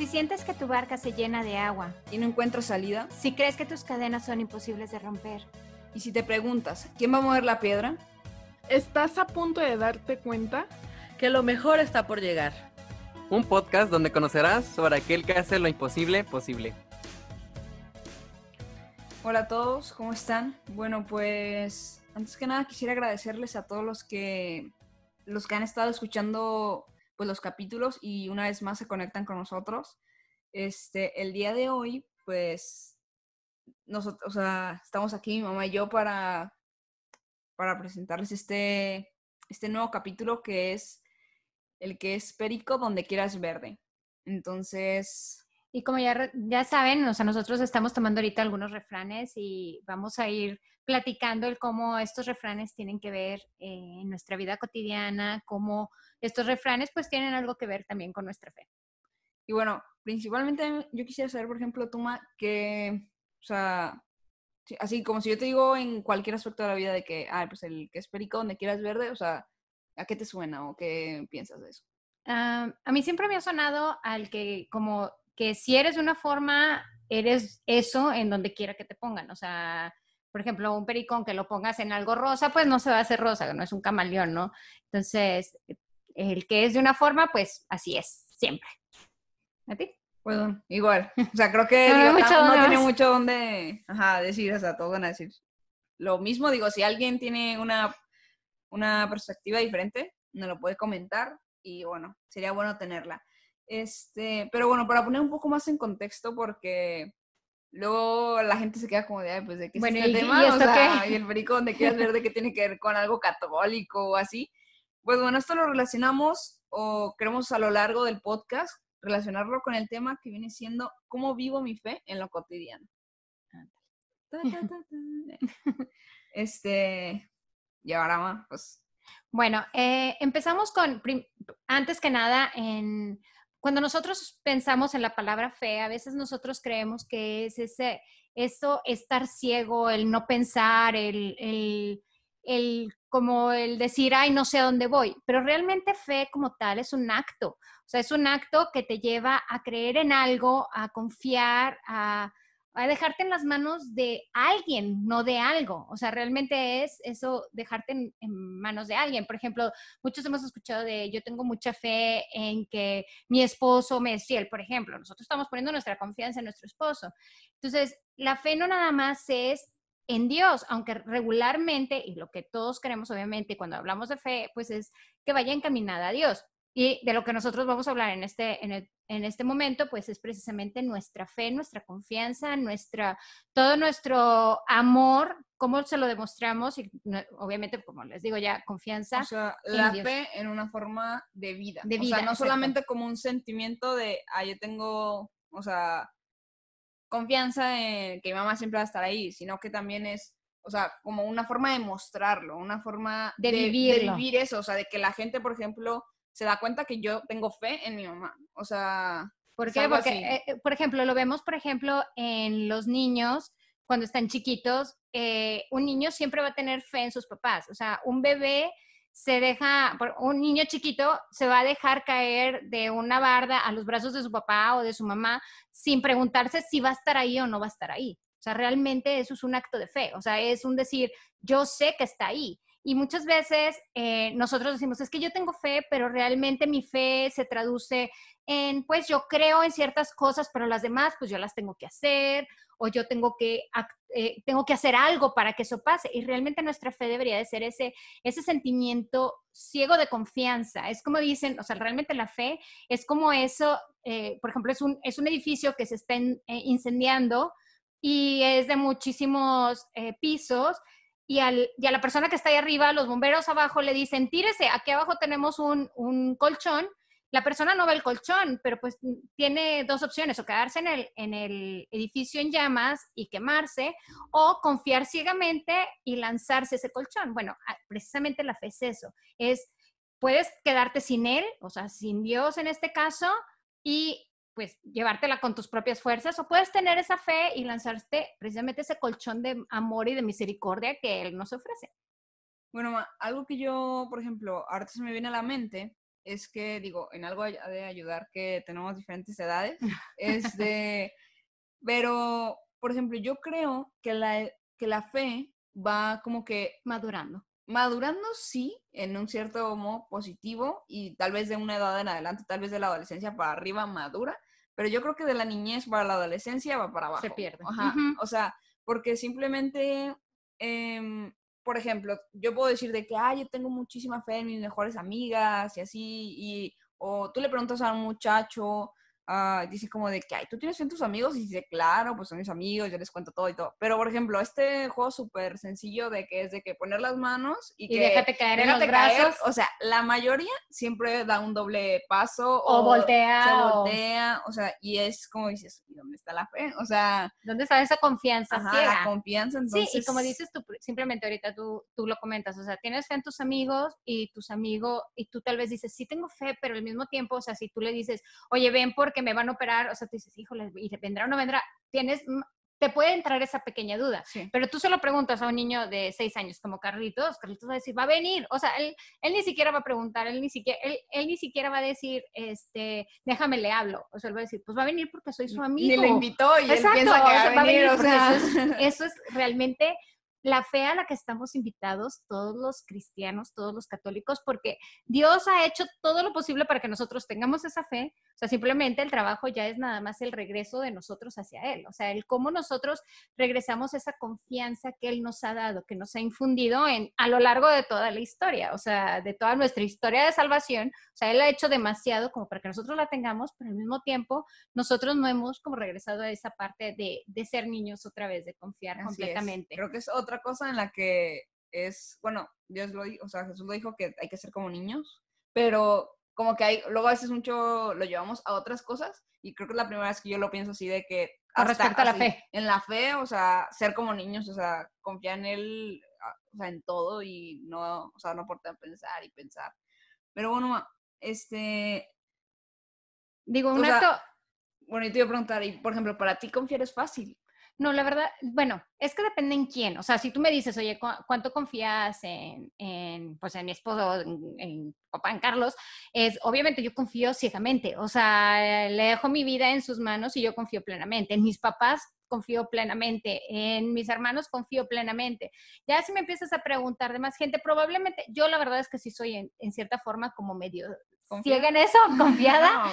Si sientes que tu barca se llena de agua y no encuentras salida, si crees que tus cadenas son imposibles de romper, y si te preguntas, ¿quién va a mover la piedra? ¿Estás a punto de darte cuenta que lo mejor está por llegar? Un podcast donde conocerás sobre aquel que hace lo imposible posible. Hola a todos, ¿cómo están? Bueno, pues antes que nada quisiera agradecerles a todos los que los que han estado escuchando pues, los capítulos y una vez más se conectan con nosotros. Este, el día de hoy, pues, nosotros, estamos aquí, mi mamá y yo, para, para presentarles este, este nuevo capítulo que es el que es Perico donde quieras verde. Entonces, y como ya, ya saben, o sea, nosotros estamos tomando ahorita algunos refranes y vamos a ir platicando el cómo estos refranes tienen que ver eh, en nuestra vida cotidiana, cómo estos refranes pues tienen algo que ver también con nuestra fe. Y bueno, principalmente yo quisiera saber, por ejemplo, Tuma, que, o sea, así como si yo te digo en cualquier aspecto de la vida de que, ah, pues el que es perico donde quieras verde, o sea, ¿a qué te suena o qué piensas de eso? Ah, a mí siempre me ha sonado al que como que si eres de una forma, eres eso en donde quiera que te pongan, o sea, por ejemplo, un pericón que lo pongas en algo rosa, pues no se va a hacer rosa, no es un camaleón, ¿no? Entonces, el que es de una forma, pues así es, siempre. ¿A ti? Pues igual, o sea, creo que no, tiene mucho donde ajá, decir, o sea, todos van a decir lo mismo, digo, si alguien tiene una, una perspectiva diferente, nos lo puede comentar y bueno, sería bueno tenerla. Este, pero bueno, para poner un poco más en contexto, porque luego la gente se queda como de, pues, ¿de qué bueno, es este tema? o sea, el perico donde quieras ver de qué tiene que ver con algo católico o así. Pues bueno, esto lo relacionamos o queremos a lo largo del podcast relacionarlo con el tema que viene siendo cómo vivo mi fe en lo cotidiano. Este, y ahora más, pues. Bueno, eh, empezamos con, antes que nada, en cuando nosotros pensamos en la palabra fe, a veces nosotros creemos que es ese, eso, estar ciego, el no pensar, el, el, como el decir, ay, no sé a dónde voy. Pero realmente fe como tal es un acto. O sea, es un acto que te lleva a creer en algo, a confiar, a, a dejarte en las manos de alguien, no de algo. O sea, realmente es eso, dejarte en, en, manos de alguien. Por ejemplo, muchos hemos escuchado de yo tengo mucha fe en que mi esposo me es fiel, por ejemplo. Nosotros estamos poniendo nuestra confianza en nuestro esposo. Entonces, la fe no nada más es en Dios, aunque regularmente, y lo que todos queremos obviamente cuando hablamos de fe, pues es que vaya encaminada a Dios. Y de lo que nosotros vamos a hablar en este, en, este momento, pues es precisamente nuestra fe, nuestra confianza, nuestra, todo nuestro amor, cómo se lo demostramos y obviamente, como les digo ya, confianza. O la fe en una forma de vida. De o sea, no solamente como un sentimiento de, ah, yo tengo, o sea, confianza en que mi mamá siempre va a estar ahí, sino que también es o sea, como una forma de mostrarlo, una forma de, vivir eso, o sea, de que la gente, por ejemplo, se da cuenta que yo tengo fe en mi mamá. O sea, ¿por qué? Porque, eh, por ejemplo, lo vemos, por ejemplo, en los niños cuando están chiquitos, eh, un niño siempre va a tener fe en sus papás. O sea, un bebé se deja, un niño chiquito se va a dejar caer de una barda a los brazos de su papá o de su mamá sin preguntarse si va a estar ahí o no va a estar ahí. O sea, realmente eso es un acto de fe. O sea, es un decir, yo sé que está ahí. Y muchas veces eh, nosotros decimos, es que yo tengo fe, pero realmente mi fe se traduce en, pues yo creo en ciertas cosas, pero las demás, pues yo las tengo que hacer o yo tengo que, eh, tengo que hacer algo para que eso pase. Y realmente nuestra fe debería de ser ese, ese sentimiento ciego de confianza. Es como dicen, o sea, realmente la fe es como eso, eh, por ejemplo, es un, es un edificio que se está incendiando y es de muchísimos pisos y, a la persona que está ahí arriba, los bomberos abajo le dicen, tírese, aquí abajo tenemos un, colchón. La persona no ve el colchón, pero pues tiene dos opciones, o quedarse en el, en el edificio en llamas y quemarse, o confiar ciegamente y lanzarse ese colchón. Bueno, ah, precisamente la fe es eso, es puedes quedarte sin él, o sea, sin Dios en este caso, y pues llevártela con tus propias fuerzas o puedes tener esa fe y lanzarte precisamente ese colchón de amor y de misericordia que Él nos ofrece. Bueno, algo que yo, por ejemplo, ahora se me viene a la mente es que, digo, en algo de ayudar que tenemos diferentes edades, es de, pero, por ejemplo, yo creo que la, que la fe va como que... Madurando. Madurando sí, en un cierto modo positivo y tal vez de una edad en adelante, tal vez de la adolescencia para arriba madura, pero yo creo que de la niñez para la adolescencia va para abajo. Se pierde. O sea, porque simplemente, em, por ejemplo, yo puedo decir de que, ay yo tengo muchísima fe en mis mejores amigas y así, y, o tú le preguntas a un muchacho Ah, dice como de que, ay, tú tienes en tus amigos y dice, claro, pues son mis amigos, yo les cuento todo y todo. Pero, por ejemplo, este juego súper sencillo de que es de que poner las manos y, y que... déjate caer en los brazos. O sea, la mayoría siempre da un doble paso. O, voltea. o... sea, y es como dices, dónde está la fe? O sea... ¿Dónde está esa confianza ajá, la confianza, entonces... Sí, y como dices tú, simplemente ahorita tú, tú lo comentas, o sea, tienes fe en tus amigos y tus amigos, y tú tal vez dices, sí tengo fe, pero al mismo tiempo, o sea, si tú le dices, oye, ven porque me van a operar, o sea, tú dices, híjole, ¿vendrá o no vendrá? Tienes, te puede entrar esa pequeña duda, pero tú solo preguntas a un niño de seis años como Carlitos, Carlitos va a decir, va a venir, o sea, él, ni siquiera va a preguntar, él ni siquiera, él, ni siquiera va a decir, este, déjame le hablo, o sea, él va a decir, pues va a venir porque soy su amigo. Ni lo invitó y él que a venir, o sea... eso es realmente la fe a la que estamos invitados todos los cristianos, todos los católicos, porque Dios ha hecho todo lo posible para que nosotros tengamos esa fe, sea, simplemente el trabajo ya es nada más el regreso de nosotros hacia Él, o sea, el cómo nosotros regresamos esa confianza que Él nos ha dado, que nos ha infundido en, a lo largo de toda la historia, o sea, de toda nuestra historia de salvación, o sea, Él ha hecho demasiado como para que nosotros la tengamos, pero al mismo tiempo nosotros no hemos como regresado a esa parte de, ser niños otra vez, de confiar completamente. Creo que es otra cosa en la que es, bueno, Dios lo dijo, o sea, Jesús lo dijo que hay que ser como niños, pero como que hay, luego a veces mucho lo llevamos a otras cosas y creo que es la primera vez que yo lo pienso así de que... respecto a la fe. En la fe, o sea, ser como niños, o sea, confiar en él, ah, o sea, en todo y no, o sea, no importa pensar y pensar. Pero bueno, este... Digo, un acto... bueno, y te iba a preguntar, y por ejemplo, para ti confiar es fácil. No, la verdad, bueno, es que depende en quién. O sea, si tú me dices, oye, ¿cuánto confías en, pues, en mi esposo, en, papá, en Carlos? Es, obviamente, yo confío ciegamente. O sea, le dejo mi vida en sus manos y yo confío plenamente. En mis papás confío plenamente. En mis hermanos confío plenamente. Ya si me empiezas a preguntar de más gente, probablemente, yo la verdad es que sí soy en cierta forma como medio ciega en eso, confiada.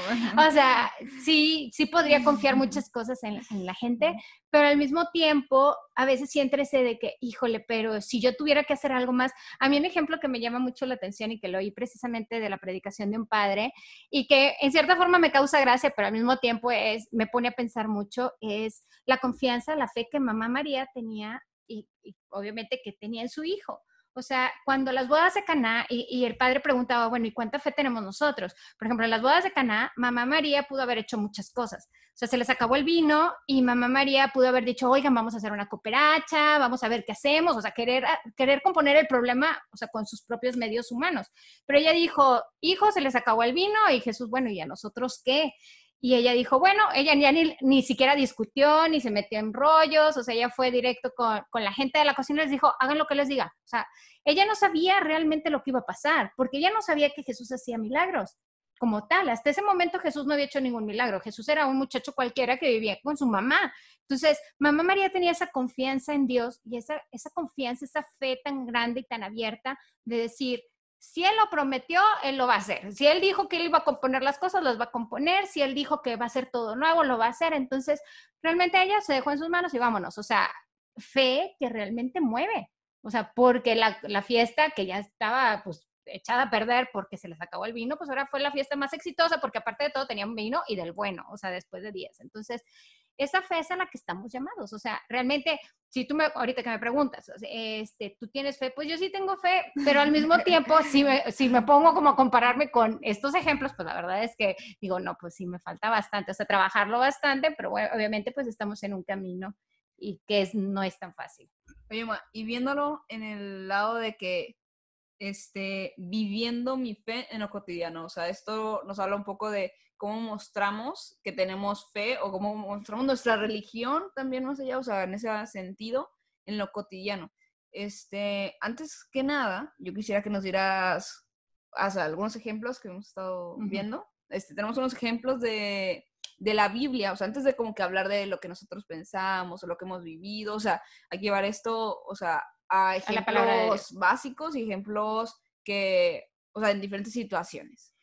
O sea, sí, sí podría confiar muchas cosas en, la gente, pero al mismo tiempo, a veces sí de que, híjole, pero si yo tuviera que hacer algo más. A mí un ejemplo que me llama mucho la atención y que lo oí precisamente de la predicación de un padre y que en cierta forma me causa gracia, pero al mismo tiempo es, me pone a pensar mucho, es la confianza, la fe que mamá María tenía y obviamente que tenía en su hijo. O sea, cuando las bodas de Caná, y, el padre preguntaba, bueno, ¿y cuánta fe tenemos nosotros? Por ejemplo, en las bodas de Caná, mamá María pudo haber hecho muchas cosas. O sea, se les acabó el vino y mamá María pudo haber dicho, oigan, vamos a hacer una cooperacha, vamos a ver qué hacemos. O sea, querer, querer componer el problema, o sea, con sus propios medios humanos. Pero ella dijo, hijo, se les acabó el vino y Jesús, bueno, ¿y a nosotros qué? Y ella dijo, bueno, ella ni, ni, siquiera discutió, ni se metió en rollos, o sea, ella fue directo con, la gente de la cocina y les dijo, hagan lo que les diga. O sea, ella no sabía realmente lo que iba a pasar, porque ella no sabía que Jesús hacía milagros como tal. Hasta ese momento Jesús no había hecho ningún milagro. Jesús era un muchacho cualquiera que vivía con su mamá. Entonces, mamá María tenía esa confianza en Dios y esa, esa confianza, esa fe tan grande y tan abierta de decir, si él lo prometió, él lo va a hacer. Si él dijo que él iba a componer las cosas, las va a componer. Si él dijo que va a ser todo nuevo, lo va a hacer. Entonces, realmente ella se dejó en sus manos y vámonos. O sea, fe que realmente mueve. O sea, porque la, la fiesta que ya estaba pues echada a perder porque se les acabó el vino, pues ahora fue la fiesta más exitosa porque aparte de todo tenían vino y del bueno, o sea, después de 10. Entonces, esa fe es a la que estamos llamados. O sea, realmente, si tú me, ahorita que me preguntas, este, ¿tú tienes fe? Pues yo sí tengo fe, pero al mismo tiempo, si me, si me pongo como a compararme con estos ejemplos, pues la verdad es que digo, no, pues sí me falta bastante, o sea, trabajarlo bastante, pero bueno, obviamente pues estamos en un camino y que es, no es tan fácil. Oye, ma, y viéndolo en el lado de que este, viviendo mi fe en lo cotidiano, o sea, esto nos habla un poco de cómo mostramos que tenemos fe o cómo mostramos nuestra religión también más allá, o sea, en ese sentido, en lo cotidiano. Este, antes que nada, yo quisiera que nos dieras algunos ejemplos que hemos estado viendo. Este, tenemos unos ejemplos de, la Biblia, o sea, antes de como que hablar de lo que nosotros pensamos o lo que hemos vivido, o sea, hay que llevar esto, o sea, a ejemplos básicos y ejemplos que, o sea, en diferentes situaciones.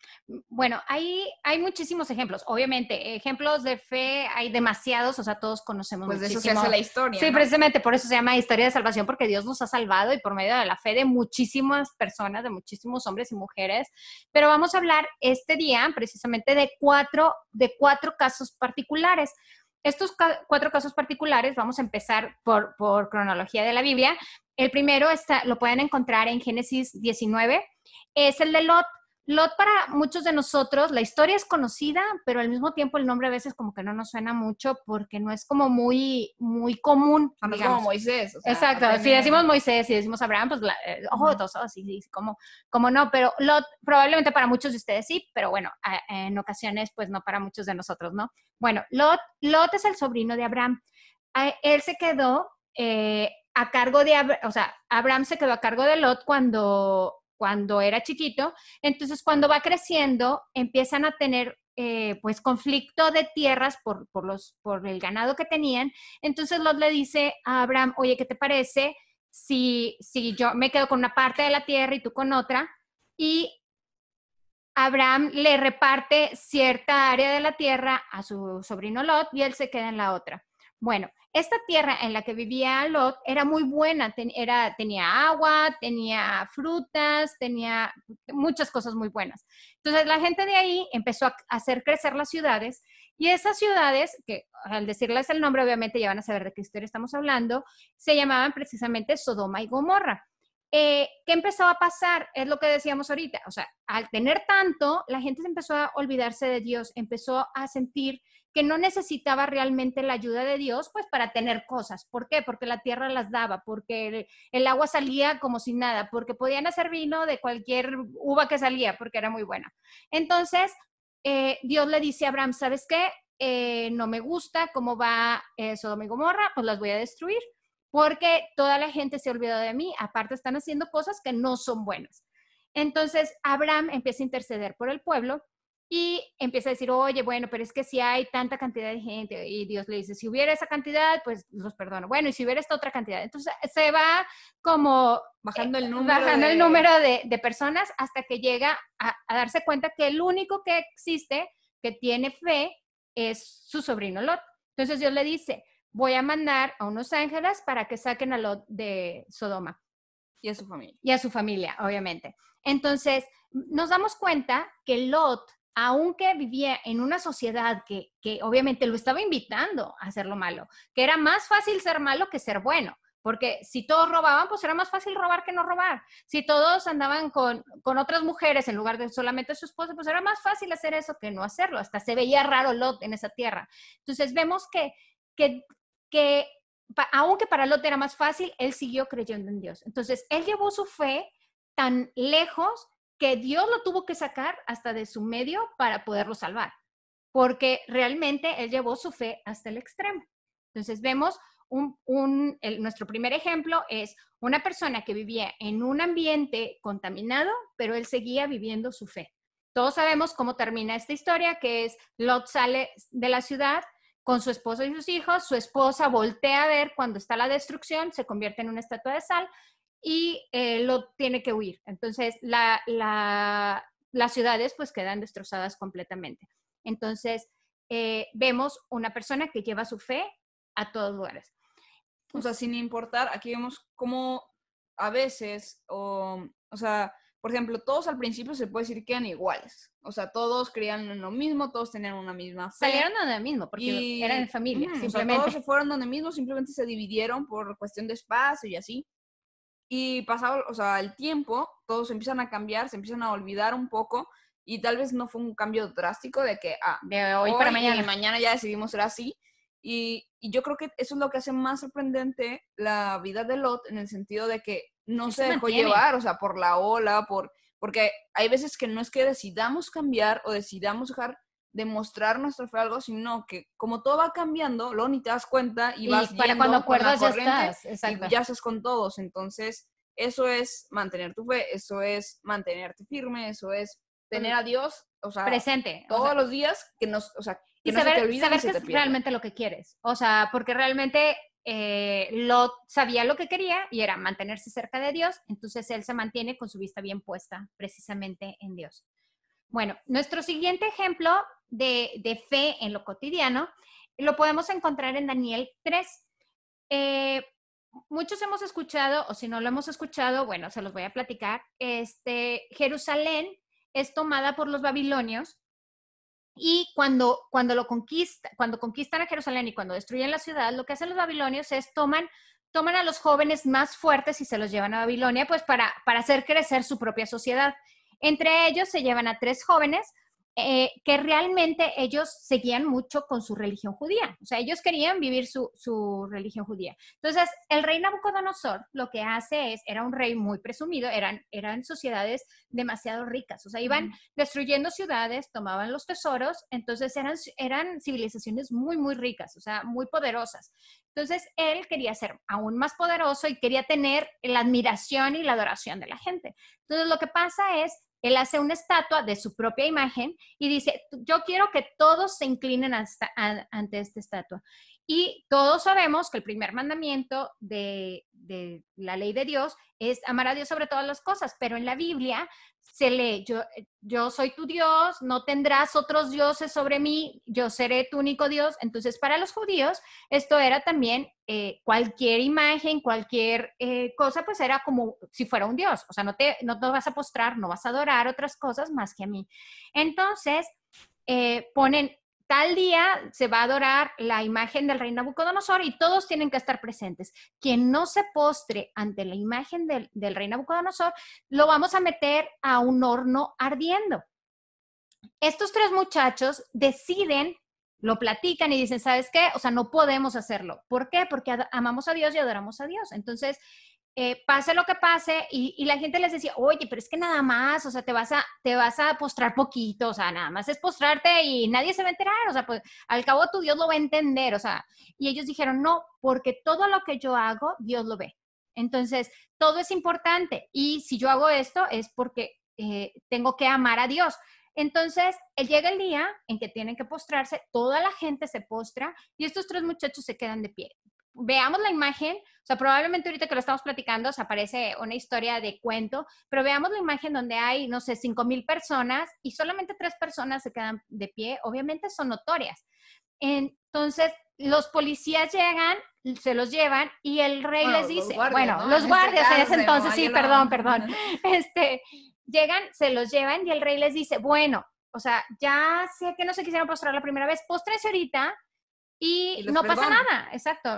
Bueno, hay, hay muchísimos ejemplos, obviamente, ejemplos de fe hay demasiados, o sea, todos conocemos. Pues eso se hace la historia. Sí, precisamente por eso se llama historia de salvación, porque Dios nos ha salvado y por medio de la fe de muchísimas personas, de muchísimos hombres y mujeres. Pero vamos a hablar este día precisamente de cuatro, de cuatro casos particulares. Estos cuatro casos particulares, vamos a empezar por, cronología de la Biblia. El primero está, lo pueden encontrar en Génesis 19, es el de Lot Lot para muchos de nosotros, la historia es conocida, pero al mismo tiempo el nombre a veces como que no nos suena mucho porque no es como muy, muy común. No como Moisés. Exacto, si decimos Moisés, si decimos Abraham, pues eh, ojo dos oh, sí, sí, como, como no, pero Lot probablemente para muchos de ustedes sí, pero bueno, en ocasiones pues no para muchos de nosotros, ¿no? Bueno, Lot, Lot es el sobrino de Abraham. Él se quedó... Eh, a cargo de, o sea, Abraham se quedó a cargo de Lot cuando cuando era chiquito. Entonces, cuando va creciendo, empiezan a tener eh, pues conflicto de tierras por, los, por el ganado que tenían. Entonces Lot le dice a Abraham, oye, ¿qué te parece si, si yo me quedo con una parte de la tierra y tú con otra? Y Abraham le reparte cierta área de la tierra a su sobrino Lot y él se queda en la otra. Bueno, esta tierra en la que vivía Lot era muy buena, tenía agua, tenía frutas, tenía muchas cosas muy buenas. Entonces la gente de ahí empezó a hacer crecer las ciudades y esas ciudades, que al decirles el nombre obviamente ya van a saber de qué historia estamos hablando, se llamaban precisamente Sodoma y Gomorra. Eh, ¿Qué empezó a pasar? Es lo que decíamos ahorita. O sea, al tener tanto, la gente empezó a olvidarse de Dios, empezó a sentir que no necesitaba realmente la ayuda de Dios, pues para tener cosas. ¿Por qué? Porque la tierra las daba, porque el, agua salía como si nada, porque podían hacer vino de cualquier uva que salía, porque era muy buena. Entonces, eh, Dios le dice a Abraham, ¿sabes qué? Eh, no me gusta cómo va eh, Sodoma y Gomorra, pues las voy a destruir, porque toda la gente se ha olvidado de mí, aparte están haciendo cosas que no son buenas. Entonces, Abraham empieza a interceder por el pueblo y empieza a decir, oye, bueno, pero es que si hay tanta cantidad de gente, y Dios le dice, si hubiera esa cantidad, pues los perdono. Bueno, y si hubiera esta otra cantidad, entonces se va como bajando el eh, número, de... El número de, personas hasta que llega a, a, darse cuenta que el único que existe que tiene fe es su sobrino Lot. Entonces Dios le dice, voy a mandar a unos ángeles para que saquen a Lot de Sodoma. Y a su familia. Y a su familia, obviamente. Entonces, nos damos cuenta que Lot aunque vivía en una sociedad que, obviamente lo estaba invitando a hacer lo malo, que era más fácil ser malo que ser bueno, porque si todos robaban, pues era más fácil robar que no robar. Si todos andaban con, otras mujeres en lugar de solamente su esposa, pues era más fácil hacer eso que no hacerlo. Hasta se veía raro Lot en esa tierra. Entonces vemos que, que, que aunque para Lot era más fácil, él siguió creyendo en Dios. Entonces él llevó su fe tan lejos que Dios lo tuvo que sacar hasta de su medio para poderlo salvar, porque realmente él llevó su fe hasta el extremo. Entonces vemos un, nuestro primer ejemplo es una persona que vivía en un ambiente contaminado, pero él seguía viviendo su fe. Todos sabemos cómo termina esta historia, que es Lot sale de la ciudad con su esposo y sus hijos, su esposa voltea a ver cuando está la destrucción, se convierte en una estatua de sal, y eh, lo tiene que huir. Entonces, la, la, las ciudades pues quedan destrozadas completamente. Entonces, eh, vemos una persona que lleva su fe a todos lugares. O sea, sin importar, aquí vemos cómo a veces, o, o sea, por ejemplo, todos al principio se puede decir que eran iguales. O sea, todos creían en lo mismo, todos tenían una misma fe. Salieron donde mismo, porque eran familia, simplemente. todos se fueron donde mismo, simplemente se dividieron por cuestión de espacio y así. Y pasado, o sea, el tiempo, todos empiezan a cambiar, se empiezan a olvidar un poco y tal vez no fue un cambio drástico de que, ah, de hoy, para mañana. Y mañana ya decidimos ser así. Y, yo creo que eso es lo que hace más sorprendente la vida de Lot en el sentido de que no se, dejó llevar, o sea, por la ola, por, porque hay veces que no es que decidamos cambiar o decidamos dejar demostrar nuestro fe algo, sino que como todo va cambiando, lo ni te das cuenta y, y vas para cuando acuerdas ya estás, exacto. y ya estás con todos. Entonces, eso es mantener tu fe, eso es mantenerte firme, eso es tener pues a Dios, o sea, presente todos los días que nos, o sea, y saber, se que es realmente lo que quieres, o sea, porque realmente eh, lo sabía lo que quería y era mantenerse cerca de Dios, entonces él se mantiene con su vista bien puesta, precisamente en Dios. Bueno, nuestro siguiente ejemplo de, fe en lo cotidiano, lo podemos encontrar en Daniel 3. Eh, muchos hemos escuchado, o si no lo hemos escuchado, bueno, se los voy a platicar, este, Jerusalén es tomada por los babilonios y cuando, cuando, lo conquista, cuando conquistan a Jerusalén y cuando destruyen la ciudad, lo que hacen los babilonios es toman, toman a los jóvenes más fuertes y se los llevan a Babilonia, pues para, para hacer crecer su propia sociedad. Entre ellos se llevan a tres jóvenes, eh, que realmente ellos seguían mucho con su religión judía, o sea, ellos querían vivir su, religión judía. Entonces, el rey Nabucodonosor lo que hace es, era un rey muy presumido, eran, eran sociedades demasiado ricas, o sea, iban destruyendo ciudades, tomaban los tesoros, entonces eran, eran civilizaciones muy, muy ricas, o sea, muy poderosas. Entonces, él quería ser aún más poderoso y quería tener la admiración y la adoración de la gente. Entonces, lo que pasa es él hace una estatua de su propia imagen y dice, yo quiero que todos se inclinen ante esta estatua. Y todos sabemos que el primer mandamiento de, la ley de Dios es amar a Dios sobre todas las cosas, pero en la Biblia se lee, eh, yo, soy tu Dios, no tendrás otros dioses sobre mí, yo seré tu único Dios. Entonces, para los judíos, esto era también eh, cualquier imagen, cualquier eh, cosa, pues era como si fuera un Dios. O sea, no te, no vas a postrar, no vas a adorar otras cosas más que a mí. Entonces, ponen tal día se va a adorar la imagen del rey Nabucodonosor y todos tienen que estar presentes. Quien no se postre ante la imagen del, rey Nabucodonosor, lo vamos a meter a un horno ardiendo. Estos tres muchachos deciden, lo platican y dicen, ¿sabes qué? O sea, no podemos hacerlo. ¿Por qué? Porque amamos a Dios y adoramos a Dios. Entonces, eh, pase lo que pase, y, la gente les decía, oye, pero es que nada más, o sea, te vas, a, te vas a postrar poquito, o sea, nada más es postrarte y nadie se va a enterar, o sea, pues al cabo tu Dios lo va a entender, o sea, y ellos dijeron, no, porque todo lo que yo hago, Dios lo ve. Entonces, todo es importante y si yo hago esto es porque eh, tengo que amar a Dios. Entonces, eh, llega el día en que tienen que postrarse, toda la gente se postra y estos tres muchachos se quedan de pie. Veamos la imagen o sea, probablemente ahorita que lo estamos platicando, se aparece una historia de cuento, pero veamos la imagen donde hay, no sé, 5 mil personas y solamente tres personas se quedan de pie. Obviamente son notorias. Entonces, los policías llegan, se los llevan y el rey les dice, bueno, los guardias en ese entonces, sí, perdón, perdón, este, llegan, se los llevan y el rey les dice, bueno, o sea, ya sé que no se quisieron postrar la primera vez, postres ahorita, y, no pasa nada, exacto,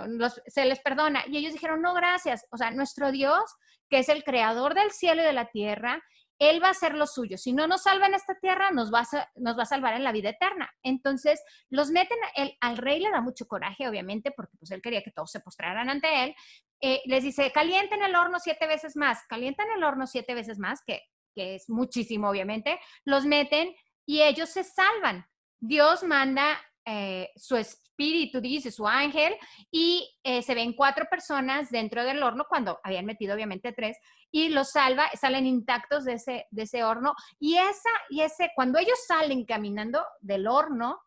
se les perdona. Y ellos dijeron, no, gracias, o sea, nuestro Dios, que es el creador del cielo y de la tierra, Él va a hacer lo suyo. Si no nos salva en esta tierra, nos va a, nos va a salvar en la vida eterna. Entonces, los meten, al rey le da mucho coraje, obviamente, porque pues él quería que todos se postraran ante él. Eh, les dice, calienten el horno siete veces más, calientan el horno siete veces más, que, que es muchísimo, obviamente, los meten y ellos se salvan. Dios manda eh, su espíritu, dice, su ángel, y eh, se ven cuatro personas dentro del horno cuando habían metido obviamente tres, y los salva, salen intactos de ese, de ese horno. Y, esa, y ese, cuando ellos salen caminando del horno,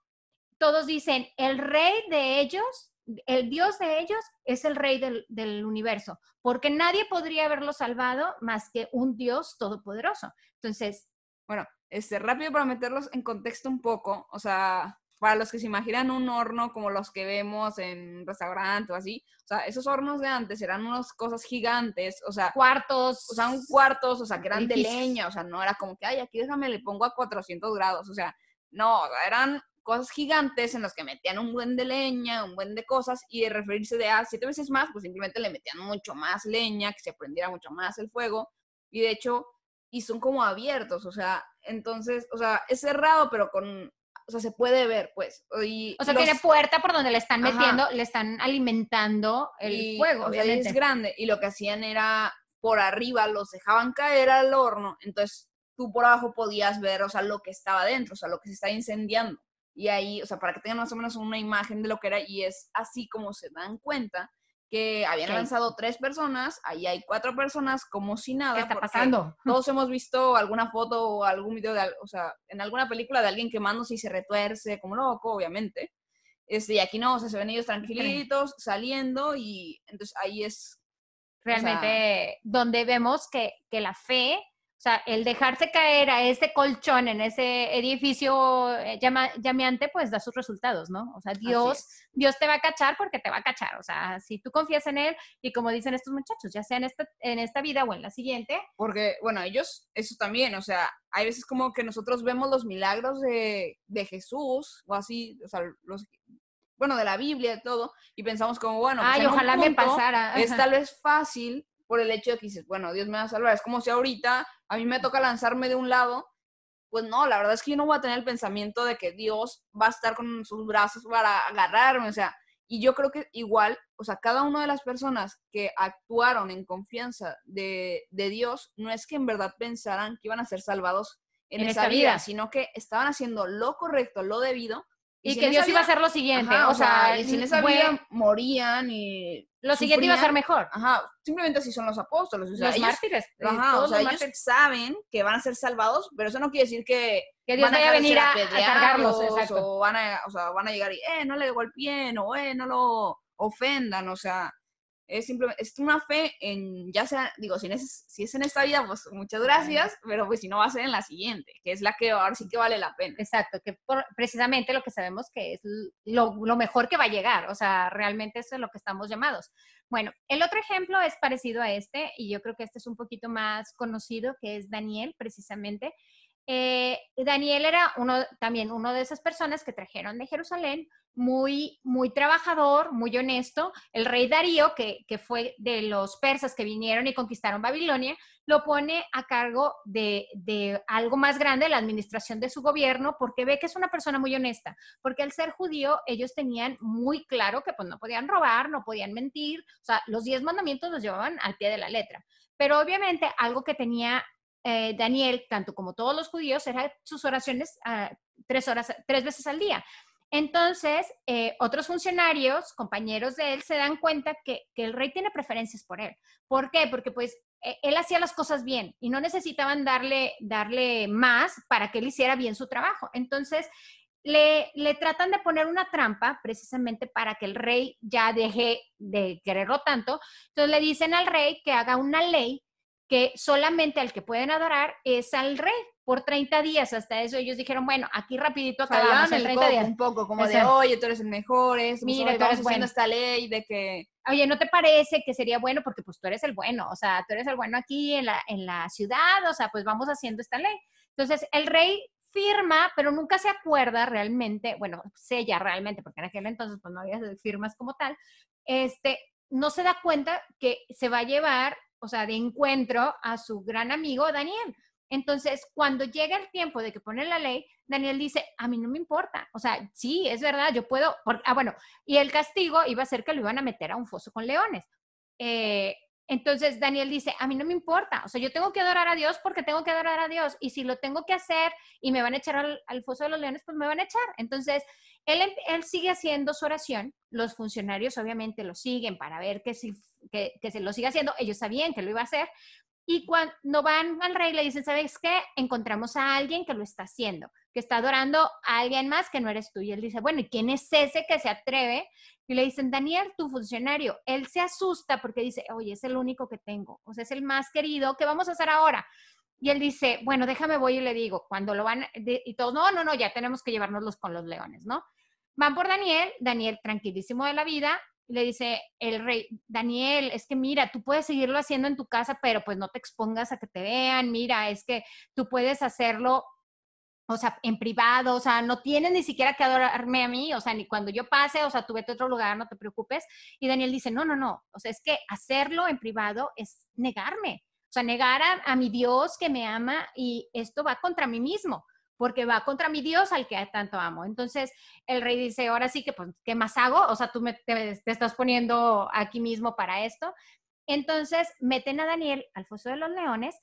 todos dicen, el rey de ellos, el Dios de ellos es el rey del, del universo, porque nadie podría haberlo salvado más que un Dios todopoderoso. Entonces, bueno, este, rápido para meterlos en contexto un poco, o sea, para los que se imaginan un horno como los que vemos en restaurantes o así, o sea, esos hornos de antes eran unas cosas gigantes, o sea, cuartos, o sea, un cuartos, o sea, que eran de leña, o sea, no era como que, ay, aquí déjame le pongo a 400 grados, o sea, no, eran cosas gigantes en las que metían un buen de leña, un buen de cosas, y de referirse de a ah, siete veces más, pues simplemente le metían mucho más leña, que se prendiera mucho más el fuego, y de hecho, y son como abiertos, o sea, entonces, o sea, es cerrado, pero con o sea, se puede ver, pues. o sea, tiene puerta por donde le están metiendo, le están alimentando el fuego, o sea es grande. Y lo que hacían era, por arriba los dejaban caer al horno, entonces tú por abajo podías ver, o sea, lo que estaba dentro, o sea, lo que se está incendiando. Y ahí, o sea, para que tengan más o menos una imagen de lo que era, y es así como se dan cuenta que habían lanzado tres personas, ahí hay cuatro personas como si nada. ¿Qué está pasando? Todos hemos visto alguna foto o algún video, de, o sea, en alguna película de alguien quemándose y se retuerce como loco, obviamente. Este, y aquí no, o sea, se ven ellos tranquilitos, saliendo y entonces ahí es... Realmente donde vemos que, que la fe o sea, el dejarse caer a ese colchón en ese edificio eh, llameante, pues da sus resultados, ¿no? O sea, Dios, Dios te va a cachar porque te va a cachar. O sea, si tú confías en Él y como dicen estos muchachos, ya sea en esta, en esta vida o en la siguiente. Porque, bueno, ellos, eso también, o sea, hay veces como que nosotros vemos los milagros de, Jesús o así, o sea, los, bueno, de la Biblia, y todo, y pensamos como, bueno, pues ay, ojalá me pasara. Es tal vez fácil por el hecho de que dices, bueno, Dios me va a salvar. Es como si ahorita a mí me toca lanzarme de un lado, pues no, la verdad es que yo no voy a tener el pensamiento de que Dios va a estar con sus brazos para agarrarme, o sea, y yo creo que igual, o sea, cada una de las personas que actuaron en confianza de, Dios, no es que en verdad pensaran que iban a ser salvados en, esa vida, sino que estaban haciendo lo correcto, lo debido, y, que Dios iba a ser lo siguiente. o, sea, y sin esa vida morían y. Lo siguiente iba a ser mejor. Ajá, simplemente así son los apóstoles. los mártires. Ajá, o sea, los ellos mártires. saben que van a ser salvados, pero eso no quiere decir que. Que Dios vaya a venir a, cargarlos. O, van a, o sea, van a llegar y, eh, no le golpeen o, eh, no lo ofendan. O sea, es, simplemente, es una fe en, ya sea, digo, si, es, si es en esta vida, pues muchas gracias, pero pues si no va a ser en la siguiente, que es la que ahora sí que vale la pena. Exacto, que precisamente lo que sabemos que es lo, lo mejor que va a llegar, o sea, realmente eso es lo que estamos llamados. Bueno, el otro ejemplo es parecido a este y yo creo que este es un poquito más conocido, que es Daniel, precisamente. Eh, Daniel era uno, también uno de esas personas que trajeron de Jerusalén, muy, muy trabajador, muy honesto. El rey Darío, que, fue de los persas que vinieron y conquistaron Babilonia, lo pone a cargo de, algo más grande, la administración de su gobierno, porque ve que es una persona muy honesta, porque al ser judío ellos tenían muy claro que pues, no podían robar, no podían mentir, o sea, los diez mandamientos los llevaban al pie de la letra. Pero obviamente algo que tenía eh, Daniel, tanto como todos los judíos, eran sus oraciones ah, tres, horas, tres veces al día. Entonces, eh, otros funcionarios, compañeros de él, se dan cuenta que, el rey tiene preferencias por él. ¿Por qué? Porque pues e, él hacía las cosas bien y no necesitaban darle, darle más para que él hiciera bien su trabajo. Entonces, le, le, tratan de poner una trampa precisamente para que el rey ya deje de quererlo tanto. Entonces le dicen al rey que haga una ley que solamente al que pueden adorar es al rey por 30 días. Hasta eso ellos dijeron, bueno, aquí rapidito acabamos el 30 días. Un poco como de, oye, tú eres el mejor, es, mira, tú eres esta ley de que... Oye, ¿no te parece que sería bueno? Porque pues tú eres el bueno, o sea, tú eres el bueno aquí en la, en la ciudad, o sea, pues vamos haciendo esta ley. Entonces, el rey firma, pero nunca se acuerda realmente, bueno, sella realmente, porque en aquel entonces pues no había firmas como tal, este, no se da cuenta que se va a llevar o sea, de encuentro a su gran amigo Daniel. Entonces, cuando llega el tiempo de que pone la ley, Daniel dice, a mí no me importa. O sea, sí, es verdad, yo puedo, ah, bueno, y el castigo iba a ser que lo iban a meter a un foso con leones. Eh, entonces Daniel dice, a mí no me importa, o sea, yo tengo que adorar a Dios porque tengo que adorar a Dios y si lo tengo que hacer y me van a echar al foso de los leones, pues me van a echar. Entonces, él, sigue haciendo su oración, los funcionarios obviamente lo siguen para ver que, que se lo siga haciendo, ellos sabían que lo iba a hacer, y cuando van al rey le dicen, ¿sabes qué? Encontramos a alguien que lo está haciendo, que está adorando a alguien más que no eres tú. Y él dice, bueno, ¿y quién es ese que se atreve? Y le dicen, Daniel, tu funcionario. Él se asusta porque dice, oye, es el único que tengo, o sea, es el más querido, ¿qué vamos a hacer ahora? Y él dice, bueno, déjame voy y le digo, cuando lo van, y todos, no, no, no, ya tenemos que llevárnoslos con los leones, ¿no? Van por Daniel, Daniel tranquilísimo de la vida, le dice el rey, Daniel, es que mira, tú puedes seguirlo haciendo en tu casa, pero pues no te expongas a que te vean, mira, es que tú puedes hacerlo, o sea, en privado, o sea, no tienes ni siquiera que adorarme a mí, o sea, ni cuando yo pase, o sea, tú vete a otro lugar, no te preocupes. Y Daniel dice, no, no, no, o sea, es que hacerlo en privado es negarme, o sea, negar a, mi Dios que me ama y esto va contra mí mismo, porque va contra mi Dios al que tanto amo. Entonces, el rey dice, ahora sí que, pues, ¿qué más hago? O sea, tú te, te estás poniendo aquí mismo para esto. Entonces, meten a Daniel al foso de los leones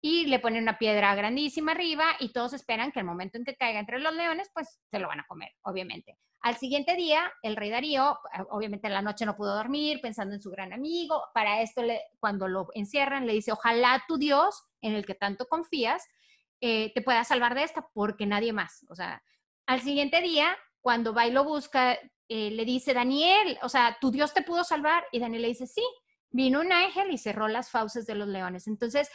y le ponen una piedra grandísima arriba y todos esperan que el momento en que caiga entre los leones, pues se lo van a comer, obviamente. Al siguiente día, el rey Darío, ah, obviamente en la noche no pudo dormir, pensando en su gran amigo. Para esto, le, cuando lo encierran, le dice, ojalá tu Dios, en el que tanto confías, eh, te pueda salvar de esta, porque nadie más. O sea, al siguiente día, cuando va y lo busca, eh, le dice, Daniel, o sea, tu Dios te pudo salvar. Y Daniel le dice, sí, vino un ángel y cerró las fauces de los leones. Entonces,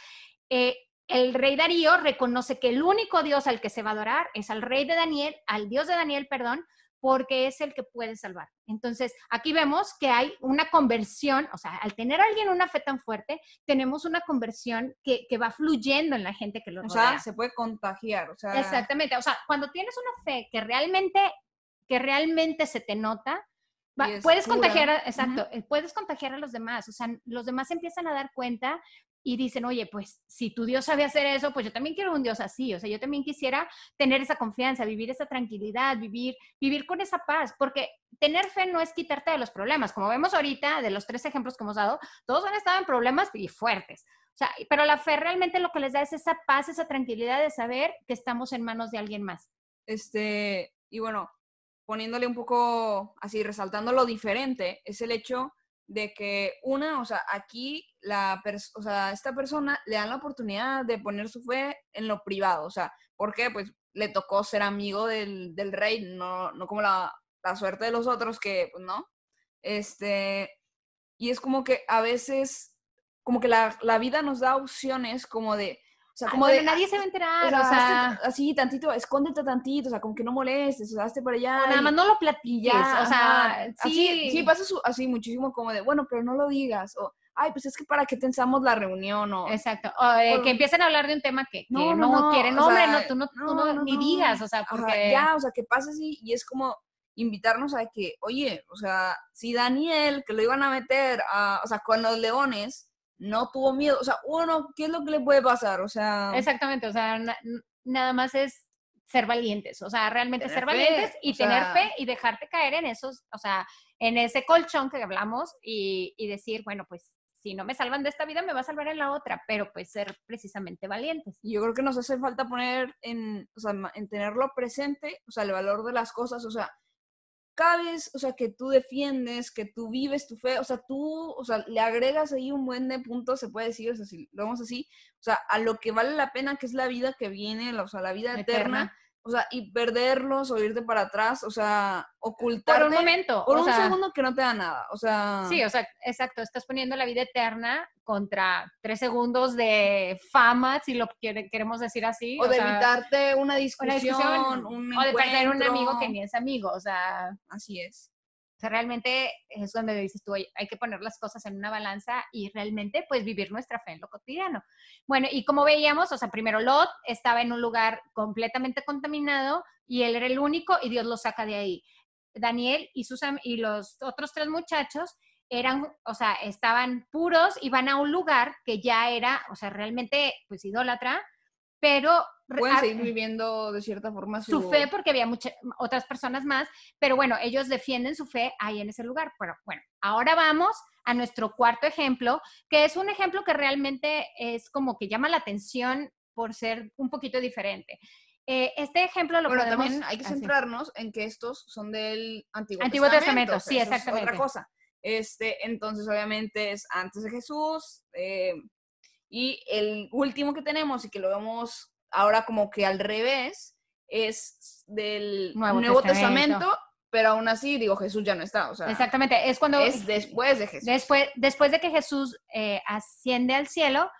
eh, el rey Darío reconoce que el único Dios al que se va a adorar es al rey de Daniel, al Dios de Daniel, perdón, porque es el que puede salvar. Entonces, aquí vemos que hay una conversión, o sea, al tener alguien una fe tan fuerte, tenemos una conversión que, va fluyendo en la gente que lo rodea. O sea, se puede contagiar, Exactamente, o sea, cuando tienes una fe que realmente, que realmente se te nota, puedes contagiar, exacto, eh, puedes contagiar a los demás, o sea, los demás empiezan a dar cuenta y dicen, oye, pues si tu Dios sabe hacer eso, pues yo también quiero un Dios así, o sea, yo también quisiera tener esa confianza, vivir esa tranquilidad, vivir, vivir con esa paz, porque tener fe no es quitarte de los problemas, como vemos ahorita de los tres ejemplos que hemos dado, todos han estado en problemas y fuertes, o sea, pero la fe realmente lo que les da es esa paz, esa tranquilidad de saber que estamos en manos de alguien más. Este, y bueno, poniéndole un poco así, resaltando lo diferente, es el hecho de que una, o sea, aquí la o sea, esta persona le dan la oportunidad de poner su fe en lo privado, o sea, ¿por qué? Pues le tocó ser amigo del, del rey, no, como la, suerte de los otros que, pues no, este, y es como que a veces, como que la, la vida nos da opciones como de, o sea, ah, como de, nadie ah, se va a enterar, o sea, así tantito, escóndete tantito, o sea, como que no molestes, o sea, hazte para allá. Nada más no lo platillas. o sea, sí. sí, pasa así muchísimo como de, bueno, pero no lo digas, o ay, pues es que para qué tensamos la reunión o... Exacto, o, que empiecen a hablar de un tema que, que no, quieren, no, hombre, no, tú no, tú no ni digas, o sea, porque... ya, o sea, que pasa así y es como invitarnos a que, oye, o sea, si Daniel, que lo iban a meter, a, o sea, con los leones, no tuvo miedo. O sea, uno, ¿qué es lo que le puede pasar? O sea. Exactamente, o sea, nada más es ser valientes, o sea, realmente ser valientes y tener fe y dejarte caer en esos, o sea, en ese colchón que hablamos y, decir, bueno, pues si no me salvan de esta vida, me va a salvar en la otra, pero pues ser precisamente valientes. Yo creo que nos hace falta poner en, o sea, en tenerlo presente, o sea, el valor de las cosas, o sea, cada o sea, que tú defiendes, que tú vives tu fe, o sea, tú, o sea, le agregas ahí un buen de puntos, se puede decir, o sea, si lo vamos así, o sea, a lo que vale la pena, que es la vida que viene, o sea, la vida eterna o sea, y perderlos o irte para atrás, o sea, ocultar. Por un momento. Por un segundo que no te da nada, o sea. Sí, o sea, exacto. Estás poniendo la vida eterna contra tres segundos de fama, si lo queremos decir así. O, de evitarte una discusión, un O de perder un amigo que ni es amigo, o sea. Así es. O sea, realmente es donde dices tú, hay que poner las cosas en una balanza y realmente pues vivir nuestra fe en lo cotidiano. Bueno, y como veíamos, o sea, primero Lot estaba en un lugar completamente contaminado y él era el único y Dios lo saca de ahí. Daniel y Susan y los otros tres muchachos eran, o sea, estaban puros y van a un lugar que ya era, o sea, realmente pues idólatra pero pueden seguir viviendo de cierta forma su, su fe porque había muchas otras personas más, pero bueno, ellos defienden su fe ahí en ese lugar. Pero bueno, ahora vamos a nuestro cuarto ejemplo, que es un ejemplo que realmente es como que llama la atención por ser un poquito diferente. Eh, este ejemplo lo podemos... también hay que centrarnos en que estos son del Antiguo, Antiguo Testamento. sí, exactamente. otra cosa. Este, entonces, obviamente, es antes de Jesús, eh, y el último que tenemos y que lo vemos ahora como que al revés es del Nuevo, Testamento. pero aún así, digo, Jesús ya no está. Exactamente, es cuando... Es después de Jesús. Después, después de que Jesús eh, asciende al cielo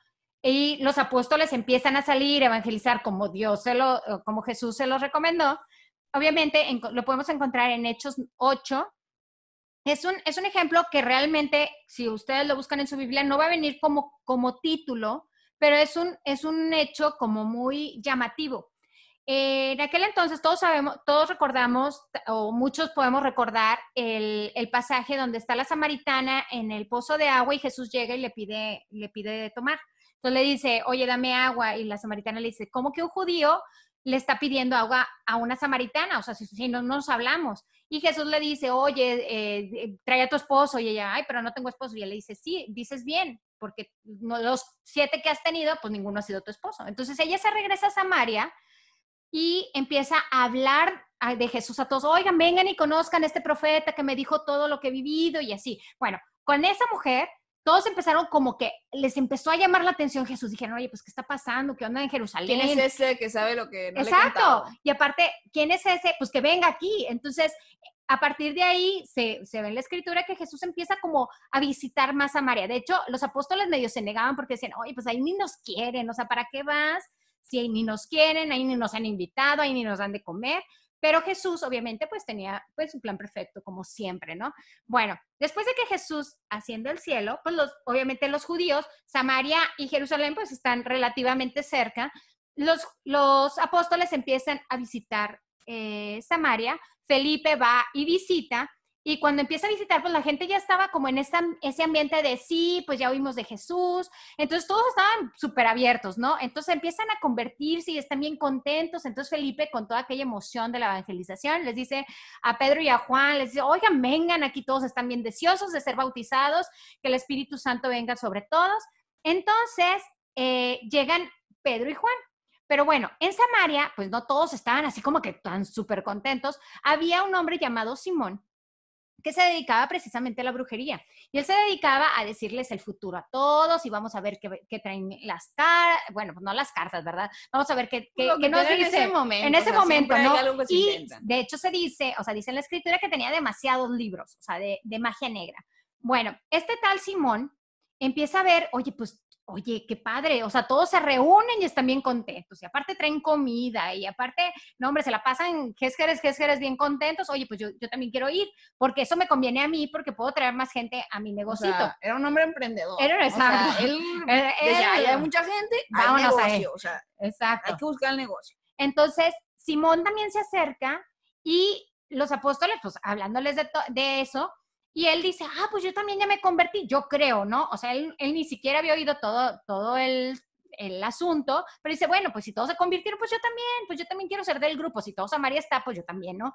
y los apóstoles empiezan a salir, evangelizar como Dios se lo, como Jesús se los recomendó. Obviamente lo podemos encontrar en Hechos 8, es un, es un ejemplo que realmente, si ustedes lo buscan en su Biblia, no va a venir como, como título, pero es un, es un hecho como muy llamativo. Eh, en aquel entonces todos sabemos, todos recordamos, o muchos podemos recordar el, pasaje donde está la samaritana en el pozo de agua y Jesús llega y le pide, le pide de tomar. Entonces le dice, oye, dame agua. Y la samaritana le dice, ¿cómo que un judío le está pidiendo agua a una samaritana? O sea, si no nos hablamos. Y Jesús le dice, oye, eh, trae a tu esposo. Y ella, ay, pero no tengo esposo. Y él le dice, sí, dices bien, porque los siete que has tenido, pues ninguno ha sido tu esposo. Entonces ella se regresa a Samaria y empieza a hablar ah, de Jesús a todos. Oigan, vengan y conozcan a este profeta que me dijo todo lo que he vivido y así. Bueno, con esa mujer todos empezaron como que les empezó a llamar la atención Jesús. Dijeron, oye, pues, ¿qué está pasando? ¿Qué onda en Jerusalén? ¿Quién es ese que sabe lo que no Exacto. y aparte, ¿quién es ese? Pues que venga aquí. Entonces, a partir de ahí se, se, ve en la escritura que Jesús empieza como a visitar más a María. De hecho, los apóstoles medio se negaban porque decían, oye, pues ahí ni nos quieren, o sea, ¿para qué vas? Si ahí ni nos quieren, ahí ni nos han invitado, ahí ni nos dan de comer. Pero Jesús, obviamente, pues tenía pues un plan perfecto, como siempre, ¿no? Bueno, después de que Jesús asciende al cielo, pues los, obviamente los judíos, Samaria y Jerusalén, pues están relativamente cerca. Los, los apóstoles empiezan a visitar eh, Samaria, Felipe va y visita, y cuando empieza a visitar, pues la gente ya estaba como en ese ambiente de sí, pues ya oímos de Jesús. Entonces todos estaban súper abiertos, ¿no? Entonces empiezan a convertirse y están bien contentos. Entonces Felipe, con toda aquella emoción de la evangelización, les dice a Pedro y a Juan, les dice, oigan, vengan, aquí todos están bien deseosos de ser bautizados, que el Espíritu Santo venga sobre todos. Entonces eh, llegan Pedro y Juan. Pero bueno, en Samaria, pues no todos estaban así como que tan súper contentos. Había un hombre llamado Simón que se dedicaba precisamente a la brujería. Y él se dedicaba a decirles el futuro a todos y vamos a ver qué, traen las cartas, bueno, no las cartas, ¿verdad? Vamos a ver qué, qué, qué nos En ese momento. En ese momento, ¿no? Y de hecho se dice, o sea, dice en la escritura que tenía demasiados libros, o sea, de, de magia negra. Bueno, este tal Simón empieza a ver, oye, pues oye, qué padre, o sea, todos se reúnen y están bien contentos, y aparte traen comida, y aparte, no, hombre, se la pasan es que eres bien contentos, oye, pues yo, también quiero ir, porque eso me conviene a mí, porque puedo traer más gente a mi negocio. era un hombre emprendedor. Era, exacto. O él, hay mucha gente, vámonos negocio, exacto. hay que buscar el negocio. Entonces, Simón también se acerca, y los apóstoles, pues, hablándoles de, de eso, y él dice, ah, pues yo también ya me convertí, yo creo, ¿no? O sea, él, ni siquiera había oído todo, todo el, el, asunto, pero dice, bueno, pues si todos se convirtieron, pues yo también, pues yo también quiero ser del grupo, si todos a María está, pues yo también, ¿no?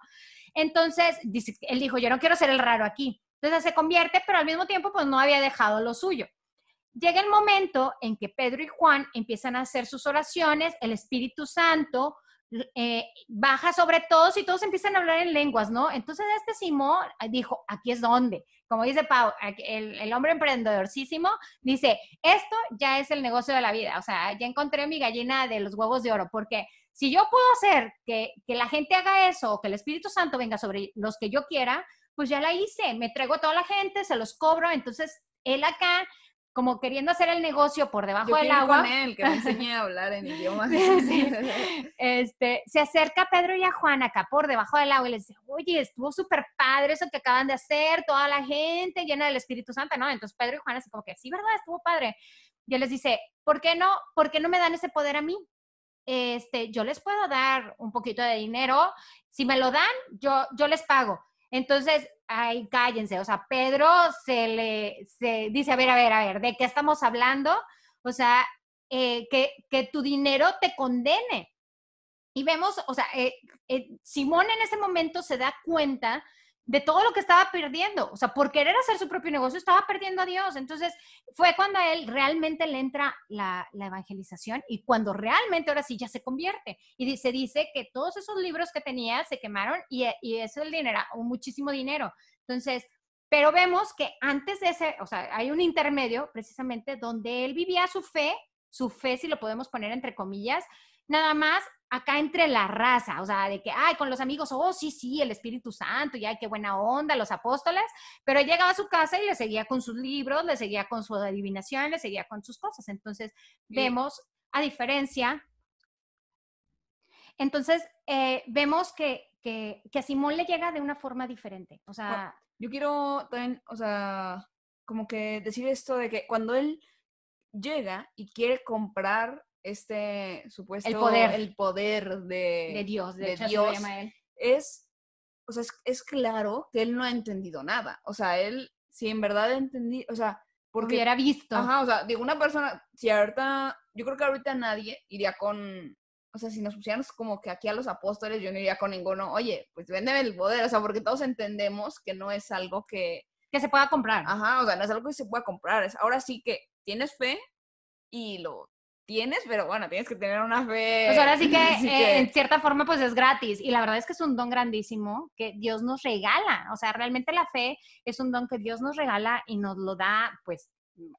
Entonces, dice, él dijo, yo no quiero ser el raro aquí. Entonces se convierte, pero al mismo tiempo, pues no había dejado lo suyo. Llega el momento en que Pedro y Juan empiezan a hacer sus oraciones, el Espíritu Santo eh, baja, sobre todo si todos empiezan a hablar en lenguas, ¿no? Entonces este Simón dijo, aquí es donde, como dice Pau, el, hombre emprendedorcísimo, dice, esto ya es el negocio de la vida, o sea, ya encontré mi gallina de los huevos de oro, porque si yo puedo hacer que, que la gente haga eso, o que el Espíritu Santo venga sobre los que yo quiera, pues ya la hice, me traigo a toda la gente, se los cobro, entonces él acá como queriendo hacer el negocio por debajo del agua. él, que me enseñé a hablar en idiomas. Este, se acerca Pedro y a Juan acá por debajo del agua y les dice, oye, estuvo súper padre eso que acaban de hacer, toda la gente llena del Espíritu Santo, ¿no? Entonces Pedro y Juan así como que, sí, ¿verdad? Estuvo padre. Y él les dice, ¿por qué no, por qué no me dan ese poder a mí? Este, yo les puedo dar un poquito de dinero, si me lo dan, yo, yo les pago. Entonces, ay, cállense, o sea, Pedro se le se dice, a ver, a ver, a ver, ¿de qué estamos hablando? O sea, eh, que, que, tu dinero te condene. Y vemos, o sea, eh, eh, Simón en ese momento se da cuenta de todo lo que estaba perdiendo. O sea, por querer hacer su propio negocio, estaba perdiendo a Dios. Entonces, fue cuando a él realmente le entra la, evangelización y cuando realmente ahora sí ya se convierte. Y se dice que todos esos libros que tenía se quemaron y, y eso el dinero, muchísimo dinero. Entonces, pero vemos que antes de ese, o sea, hay un intermedio precisamente donde él vivía su fe, su fe, si lo podemos poner entre comillas, nada más acá entre la raza, o sea, de que, ay, con los amigos, oh, sí, sí, el Espíritu Santo, ya, qué buena onda, los apóstoles, pero llegaba a su casa y le seguía con sus libros, le seguía con su adivinación, le seguía con sus cosas. Entonces, vemos, a diferencia, entonces, eh, vemos que, a Simón le llega de una forma diferente, o sea... yo quiero también, o sea, como que decir esto de que cuando él llega y quiere comprar este supuesto el poder, el poder de, de Dios, de, Dios, es, o sea, es, claro que él no ha entendido nada. O sea, él, si en verdad entendí, o sea, porque hubiera visto. Ajá, o sea, digo, una persona, si ahorita, yo creo que ahorita nadie iría con, o sea, si nos pusiéramos como que aquí a los apóstoles, yo no iría con ninguno, oye, pues véndeme el poder, o sea, porque todos entendemos que no es algo que... Que se pueda comprar. Ajá, o sea, no es algo que se pueda comprar. ahora sí que tienes fe y lo tienes, pero bueno, tienes que tener una fe. Pues ahora sí eh, que, en cierta forma pues es gratis y la verdad es que es un don grandísimo que Dios nos regala, o sea, realmente la fe es un don que Dios nos regala y nos lo da pues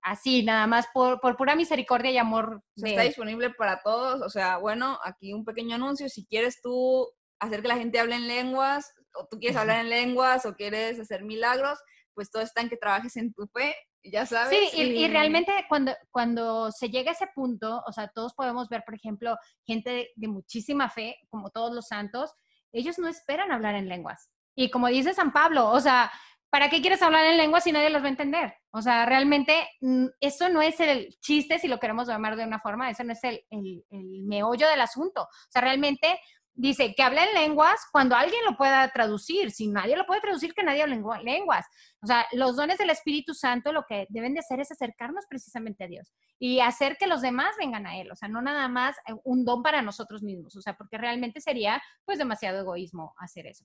así, nada más por, pura misericordia y amor. Está disponible para todos, o sea, bueno, aquí un pequeño anuncio, si quieres tú hacer que la gente hable en lenguas, o tú quieres hablar en lenguas, o quieres hacer milagros, pues todo está en que trabajes en tu fe ya sabes. Sí, y, realmente cuando, cuando se llega a ese punto, o sea, todos podemos ver, por ejemplo, gente de, muchísima fe, como todos los santos, ellos no esperan hablar en lenguas. Y como dice San Pablo, o sea, ¿para qué quieres hablar en lenguas si nadie los va a entender? O sea, realmente mm, eso no es el chiste, si lo queremos llamar de una forma, eso no es el, el, el meollo del asunto. O sea, realmente Dice que hablen lenguas cuando alguien lo pueda traducir. Si nadie lo puede traducir, que nadie hable lenguas. O sea, los dones del Espíritu Santo lo que deben de hacer es acercarnos precisamente a Dios y hacer que los demás vengan a Él. O sea, no nada más eh, un don para nosotros mismos. O sea, porque realmente sería pues demasiado egoísmo hacer eso.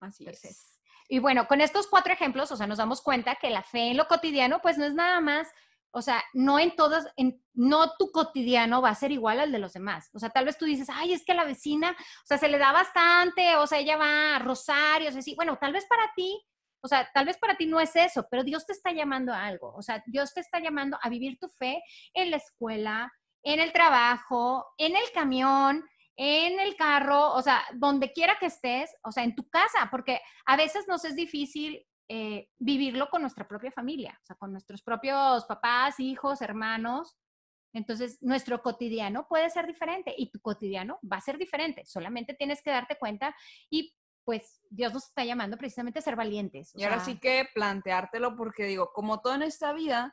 Así pues es. Y bueno, con estos cuatro ejemplos, o sea, nos damos cuenta que la fe en lo cotidiano pues no es nada más o sea, no en todas, en, no tu cotidiano va a ser igual al de los demás. O sea, tal vez tú dices, ay, es que la vecina, o sea, se le da bastante, o sea, ella va a rosarios, así. Bueno, tal vez para ti, o sea, tal vez para ti no es eso, pero Dios te está llamando a algo. O sea, Dios te está llamando a vivir tu fe en la escuela, en el trabajo, en el camión, en el carro, o sea, donde quiera que estés, o sea, en tu casa, porque a veces nos es difícil eh, vivirlo con nuestra propia familia, o sea, con nuestros propios papás, hijos, hermanos. Entonces, nuestro cotidiano puede ser diferente y tu cotidiano va a ser diferente. Solamente tienes que darte cuenta y pues Dios nos está llamando precisamente a ser valientes. y ahora sí que planteártelo porque digo, como todo en esta vida,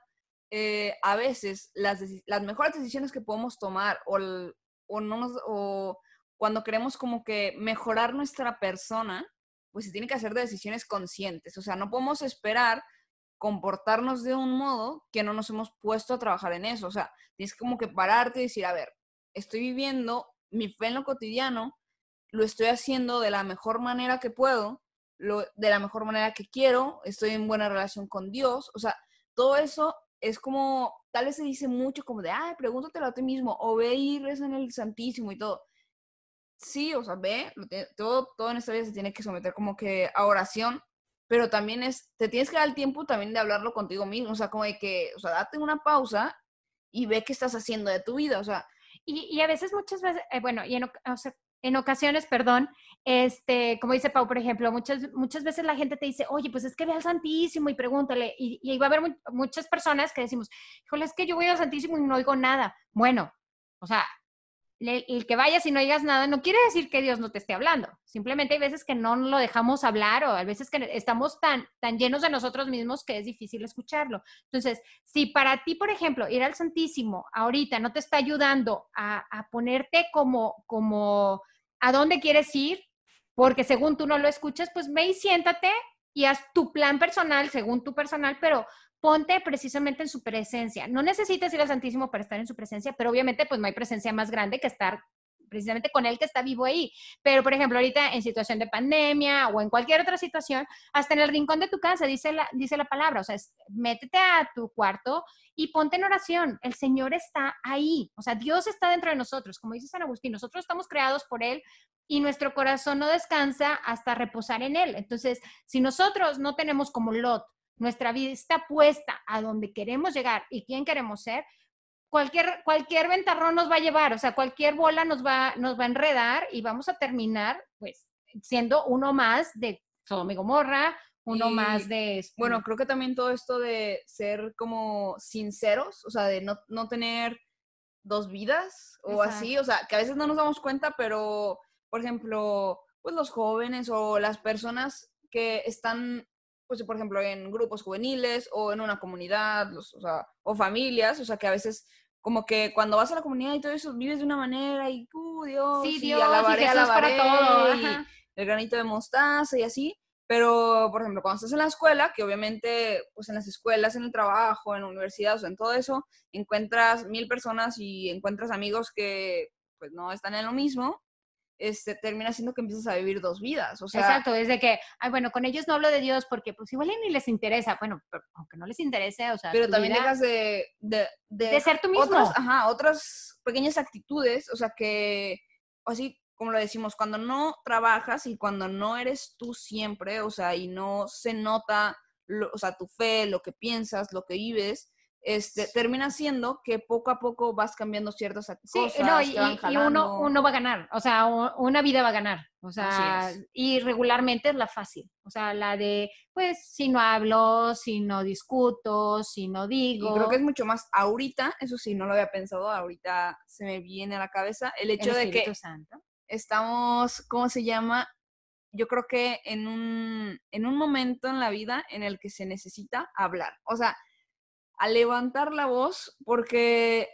eh, a veces las, mejores decisiones que podemos tomar o, no o cuando queremos como que mejorar nuestra persona, pues se tiene que hacer decisiones conscientes. O sea, no podemos esperar comportarnos de un modo que no nos hemos puesto a trabajar en eso. O sea, tienes como que pararte y decir, a ver, estoy viviendo mi fe en lo cotidiano, lo estoy haciendo de la mejor manera que puedo, lo, de la mejor manera que quiero, estoy en buena relación con Dios. O sea, todo eso es como, tal vez se dice mucho como de, ay, pregúntatelo a ti mismo, o ve y reza en el Santísimo y todo sí, o sea, ve, todo, todo en esta vida se tiene que someter como que a oración, pero también es, te tienes que dar el tiempo también de hablarlo contigo mismo, o sea, como de que, o sea, date una pausa y ve qué estás haciendo de tu vida, o sea. Y, a veces, muchas veces, eh, bueno, y en, ocasiones, perdón, este, como dice Pau, por ejemplo, muchas, muchas veces la gente te dice, oye, pues es que ve al Santísimo y pregúntale, y, y va a haber muchas personas que decimos, híjole, es que yo voy al Santísimo y no oigo nada. Bueno, o sea, el, que vayas y no digas nada no quiere decir que Dios no te esté hablando. Simplemente hay veces que no lo dejamos hablar o hay veces que estamos tan, tan llenos de nosotros mismos que es difícil escucharlo. Entonces, si para ti, por ejemplo, ir al Santísimo ahorita no te está ayudando a, ponerte como, como a dónde quieres ir, porque según tú no lo escuchas, pues ve y siéntate y haz tu plan personal según tu personal, pero ponte precisamente en su presencia. No necesitas ir al Santísimo para estar en su presencia, pero obviamente pues no hay presencia más grande que estar precisamente con el que está vivo ahí. Pero, por ejemplo, ahorita en situación de pandemia o en cualquier otra situación, hasta en el rincón de tu casa dice la, dice la palabra, o sea, métete a tu cuarto y ponte en oración. El Señor está ahí, o sea, Dios está dentro de nosotros, como dice San Agustín, nosotros estamos creados por Él y nuestro corazón no descansa hasta reposar en Él. Entonces, si nosotros no tenemos como Lot nuestra vida está puesta a donde queremos llegar y quién queremos ser, cualquier, cualquier ventarrón nos va a llevar, o sea, cualquier bola nos va, nos va a enredar y vamos a terminar, pues, siendo uno más de Sodom y Gomorra, uno más de... Bueno, este creo que también todo esto de ser como sinceros, o sea, de no, tener dos vidas o así, o sea, que a veces no nos damos cuenta, pero, por ejemplo, pues los jóvenes o las personas que están pues por ejemplo en grupos juveniles o en una comunidad, o, sea, o familias, o sea que a veces como que cuando vas a la comunidad y todo eso vives de una manera y uh, Dios, y alabaré, y el granito de mostaza y así, pero por ejemplo cuando estás en la escuela, que obviamente pues en las escuelas, en el trabajo, en la universidad, o en todo eso encuentras mil personas y encuentras amigos que pues no están en lo mismo este, termina siendo que empiezas a vivir dos vidas. O sea, Exacto, desde que, ay, bueno, con ellos no hablo de Dios porque pues igual ni les interesa, bueno, aunque no les interese, o sea... Pero también dejas de, de, ser tú mismo. Otras, ajá, otras pequeñas actitudes, o sea, que, así como lo decimos, cuando no trabajas y cuando no eres tú siempre, o sea, y no se nota, o sea, tu fe, lo que piensas, lo que vives, este, termina siendo que poco a poco vas cambiando ciertas sí, cosas. No, y, uno, va a ganar, o sea, una vida va a ganar, o sea, y regularmente es la fácil, o sea, la de, pues, si no hablo, si no discuto, si no digo. Y creo que es mucho más ahorita, eso sí, no lo había pensado, ahorita se me viene a la cabeza el hecho de que estamos, ¿cómo se llama? Yo creo que en un, en un momento en la vida en el que se necesita hablar, o sea, a levantar la voz porque,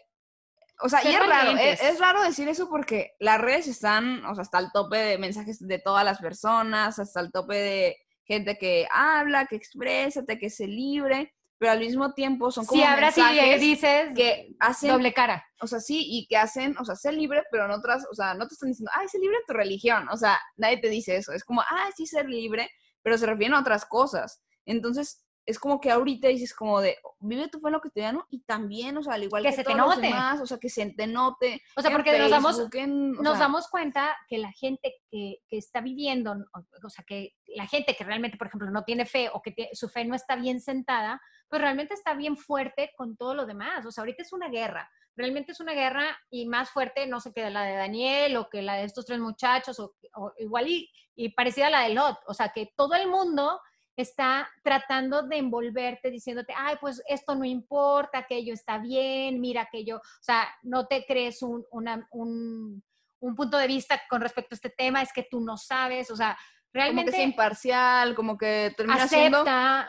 o sea, es raro, e-, es, raro decir eso porque las redes están, o sea, hasta el tope de mensajes de todas las personas, hasta el tope de gente que habla, que exprésate, que se libre, pero al mismo tiempo son como mensajes sí dices que hacen doble cara. O sea, sí, y que hacen, o sea, sé libre, pero en otras, o sea, no te están diciendo, "Ay, sé libre tu religión", o sea, nadie te dice eso, es como, "Ah, sí ser libre", pero se refieren a otras cosas. Entonces, es como que ahorita dices como de, vive tu lo cotidiano y también, o sea, al igual que, se o sea, que se te note. O sea, porque nos, damos, cuenta que la gente que, está viviendo, o, sea, que la gente que realmente, por ejemplo, no tiene fe o que su fe no está bien sentada, pues realmente está bien fuerte con todo lo demás. O sea, ahorita es una guerra. Realmente es una guerra y más fuerte, no sé, que la de Daniel o que la de estos tres muchachos o, igual y, y parecida a la de Lot. O sea, que todo el mundo está tratando de envolverte diciéndote, ay, pues esto no importa, aquello está bien, mira aquello, o sea, no te crees un, un, un punto de vista con respecto a este tema, es que tú no sabes, o sea, realmente... es imparcial, como que termina siendo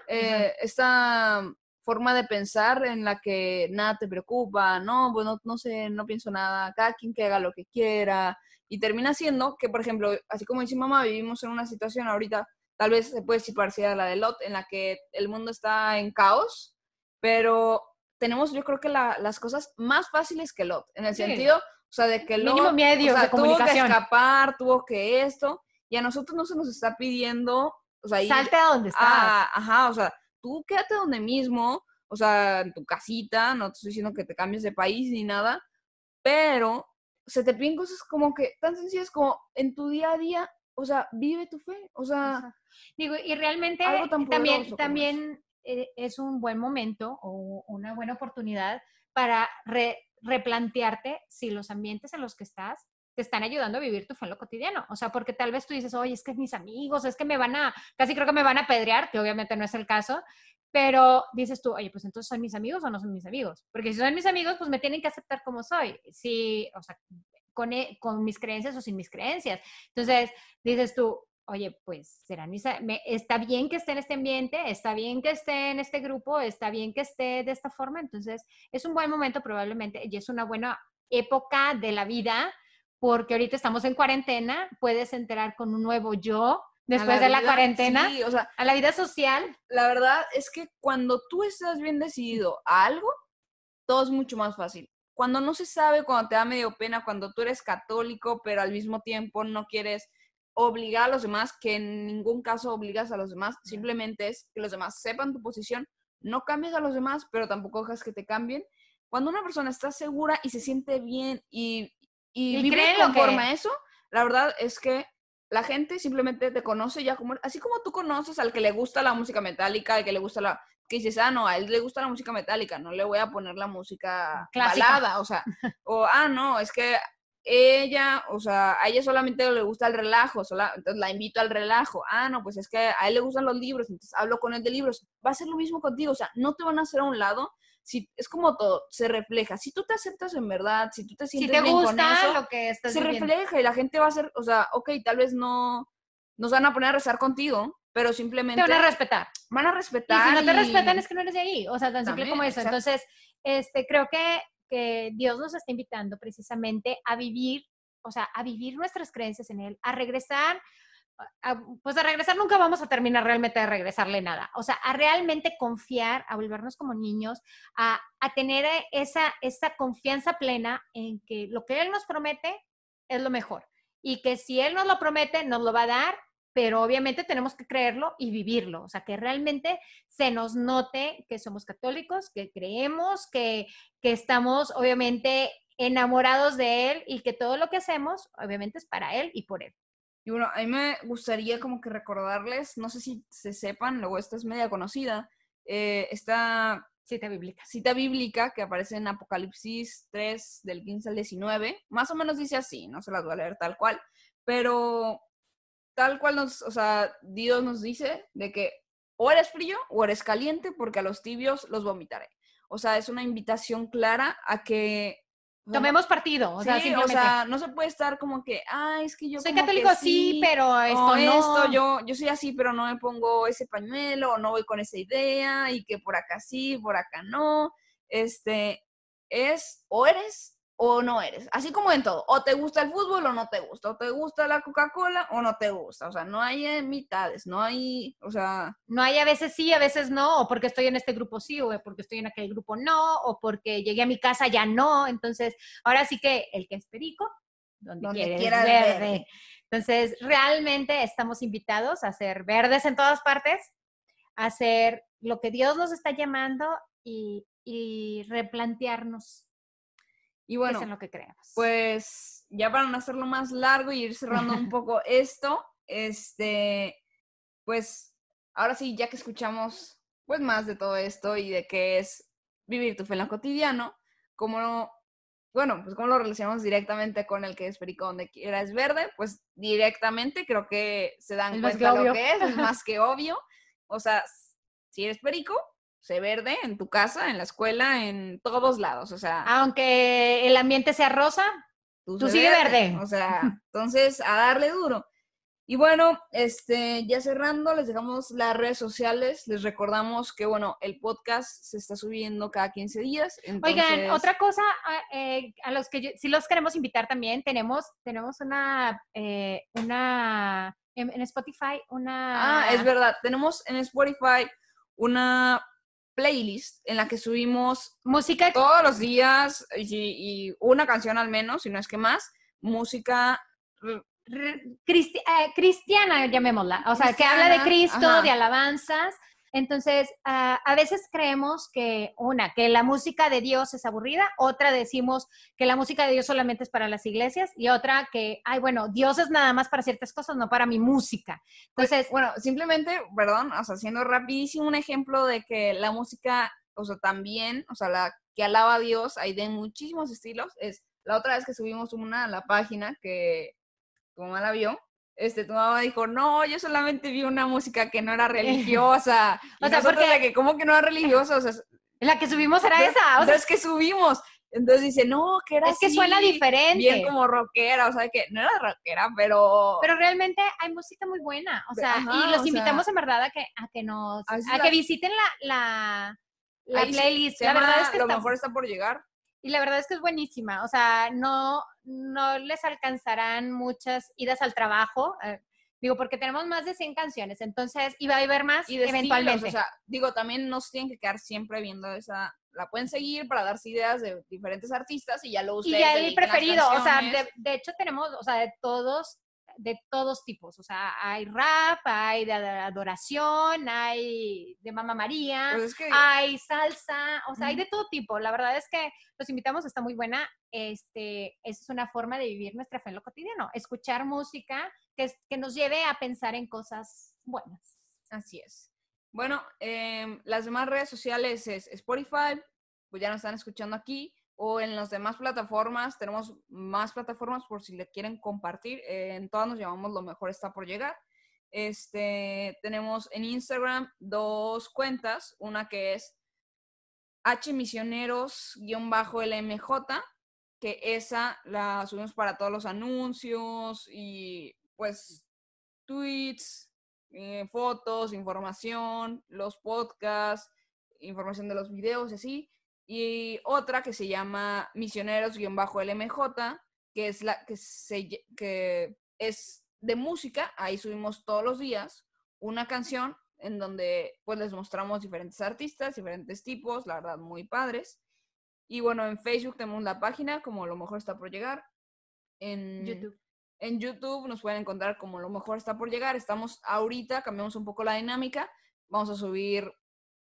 eh, esta forma de pensar en la que nada te preocupa, no, pues no, no sé, no pienso nada, cada quien que haga lo que quiera, y termina siendo que, por ejemplo, así como dice mamá, vivimos en una situación ahorita tal vez se puede decir parecida a la de Lot, en la que el mundo está en caos, pero tenemos yo creo que las cosas más fáciles que Lot, en el sentido, o sea, de que Lot medio, o sea, tuvo que escapar, tuvo que esto, y a nosotros no se nos está pidiendo, o sea, salte a donde estás. ajá, o sea, tú quédate donde mismo, o sea, en tu casita, no te estoy diciendo que te cambies de país ni nada, pero se te piden cosas como que tan sencillas como en tu día a día o sea, vive tu fe, o sea, digo, y realmente también, también eh, es. un buen momento o una buena oportunidad para replantearte si los ambientes en los que estás te están ayudando a vivir tu fe en lo cotidiano. O sea, porque tal vez tú dices, oye, es que mis amigos, es que me van a, casi creo que me van a pedrear, que obviamente no es el caso, pero dices tú, oye, pues entonces son mis amigos o no son mis amigos. Porque si son mis amigos, pues me tienen que aceptar como soy. Sí, o sea, e, con, mis creencias o sin mis creencias. Entonces, dices tú, oye, pues será, me, está bien que esté en este ambiente, está bien que esté en este grupo, está bien que esté de esta forma, entonces es un buen momento probablemente y es una buena época de la vida porque ahorita estamos en cuarentena, puedes entrar con un nuevo yo después de la cuarentena, sí, a la vida social. La verdad es que cuando tú estás bien decidido a algo, todo es mucho más fácil cuando no se sabe, cuando te da medio pena, cuando tú eres católico, pero al mismo tiempo no quieres obligar a los demás, que en ningún caso obligas a los demás, simplemente es que los demás sepan tu posición, no cambies a los demás, pero tampoco dejas que te cambien. Cuando una persona está segura y se siente bien y, y, vive conforme a eso, la verdad es que la gente simplemente te conoce ya como, así como tú conoces al que le gusta la música metálica, al que le gusta la, que dices, ah, no, a él le gusta la música metálica, no le voy a poner la música Clásica. o sea, o, ah, no, es que ella, o sea, a ella solamente le gusta el relajo, entonces la invito al relajo, ah, no, pues es que a él le gustan los libros, entonces hablo con él de libros, va a ser lo mismo contigo, o sea, no te van a hacer a un lado, si, es como todo, se refleja, si tú te aceptas en verdad, si tú te sientes con eso, lo que se refleja y la gente va a ser, o sea, ok, tal vez no, nos van a poner a rezar contigo, pero simplemente... Te van a respetar. Van a respetar. si no te respetan es que no eres de ahí, o sea, tan simple como eso. Entonces, este, creo que, que Dios nos está invitando precisamente a vivir, o sea, a vivir nuestras creencias en Él, a regresar pues a regresar nunca vamos a terminar realmente de regresarle nada. O sea, a realmente confiar, a volvernos como niños, a, a tener esa, esa, confianza plena en que lo que Él nos promete es lo mejor. Y que si Él nos lo promete, nos lo va a dar pero obviamente tenemos que creerlo y vivirlo, o sea, que realmente se nos note que somos católicos, que creemos, que, que estamos obviamente enamorados de Él y que todo lo que hacemos obviamente es para Él y por Él. Y bueno, a mí me gustaría como que recordarles, no sé si se sepan, luego esta es media conocida, eh, esta cita bíblica. Cita bíblica que aparece en Apocalipsis 3 del 15 al 19, más o menos dice así, no se las voy a leer tal cual, pero tal cual nos, o sea, Dios nos dice de que o eres frío o eres caliente porque a los tibios los vomitaré. O sea, es una invitación clara a que... Tomemos partido, o sea, O sea, no se puede estar como que, ah, es que yo... Soy católico, sí, pero esto Esto, yo, yo soy así, pero no me pongo ese pañuelo, o no voy con esa idea, y que por acá sí, por acá no. Este, es, o eres o no eres. Así como en todo, o te gusta el fútbol o no te gusta, o te gusta la Coca-Cola o no te gusta. O sea, no hay mitades, no hay, o sea... No hay a veces sí, a veces no, o porque estoy en este grupo sí, o porque estoy en aquel grupo no, o porque llegué a mi casa ya no. Entonces, ahora sí que el que es perico, donde, quiera verde. Entonces, realmente estamos invitados a ser verdes en todas partes, a hacer lo que Dios nos está llamando y replantearnos y bueno, lo que Pues ya para no hacerlo más largo y ir cerrando un poco esto, este, pues ahora sí, ya que escuchamos pues más de todo esto y de qué es vivir tu fe en lo cotidiano, como bueno, pues como lo relacionamos directamente con el que es perico donde quiera es verde, pues directamente creo que se dan cuenta lo que es, es más que obvio. O sea, si eres perico, se verde en tu casa, en la escuela, en todos lados. O sea. Ah, aunque el ambiente sea rosa, tú, sigues sigue verde. O sea, entonces a darle duro. Y bueno, este, ya cerrando, les dejamos las redes sociales. Les recordamos que, bueno, el podcast se está subiendo cada 15 días. Entonces... Oigan, otra cosa a eh, los que sí si los queremos invitar también, tenemos, tenemos una, eh, una, en, en Spotify, una... Ah, es verdad, tenemos en Spotify una playlist en la que subimos música todos los días y, una canción al menos, si no es que más, música eh, cristiana, llamémosla, o sea, que habla de Cristo, de alabanzas, entonces, ah, a veces creemos que una, que la música de Dios es aburrida, otra decimos que la música de Dios solamente es para las iglesias y otra que, ay, bueno, Dios es nada más para ciertas cosas, no para mi música. Entonces, bueno, simplemente, perdón, o sea, haciendo rapidísimo un ejemplo de que la música, o sea, también, o sea, la que alaba a Dios, hay de muchísimos estilos, es la otra vez que subimos una a la página que como la vio, este, tu mamá dijo, no, yo solamente vi una música que no era eh, religiosa. o sea, porque que, ¿cómo que no era religiosa? O la que subimos era esa. O sea, es que subimos. Entonces dice, no, que era Es que suena diferente. Bien como rockera, o sea, que no era rockera, pero... Pero realmente hay música muy buena, o sea, y los invitamos en verdad a que, a que nos... A que visiten la, la, la playlist. la verdad es que... A lo mejor está por llegar y la verdad es que es buenísima, o sea, no, no les alcanzarán muchas idas al trabajo, eh, digo, porque tenemos más de 100 canciones, entonces iba a haber más eventualmente. o sea, digo, también no tienen que quedar siempre viendo esa, la pueden seguir para darse ideas de diferentes artistas y ya lo ustedes. Y ya el preferido, o sea, de, hecho tenemos, o sea, de todos de todos tipos, o sea, hay rap, hay de adoración, hay de Mamá María, pues hay salsa, o sea, hay de todo tipo. La verdad es que los invitamos, está muy buena. Este, es una forma de vivir nuestra fe en lo cotidiano, escuchar música que, que nos lleve a pensar en cosas buenas. Así es. Bueno, em, las demás redes sociales es Spotify, pues ya nos están escuchando aquí o en las demás plataformas. Tenemos más plataformas por si le quieren compartir. Eh, en todas nos llamamos Lo Mejor Está Por Llegar. Este, tenemos en Instagram dos cuentas, una que es hmisioneros-lmj, que esa la subimos para todos los anuncios y pues tweets, eh, fotos, información, los podcasts, información de los videos y así y otra que se llama Misioneros-LMJ, que es la que, que es de música, ahí subimos todos los días una canción en donde pues les mostramos diferentes artistas, diferentes tipos, la verdad muy padres. Y bueno, en Facebook tenemos la página como Lo Mejor Está Por Llegar. En YouTube. En YouTube nos pueden encontrar como Lo Mejor Está Por Llegar. Estamos ahorita, cambiamos un poco la dinámica. Vamos a subir...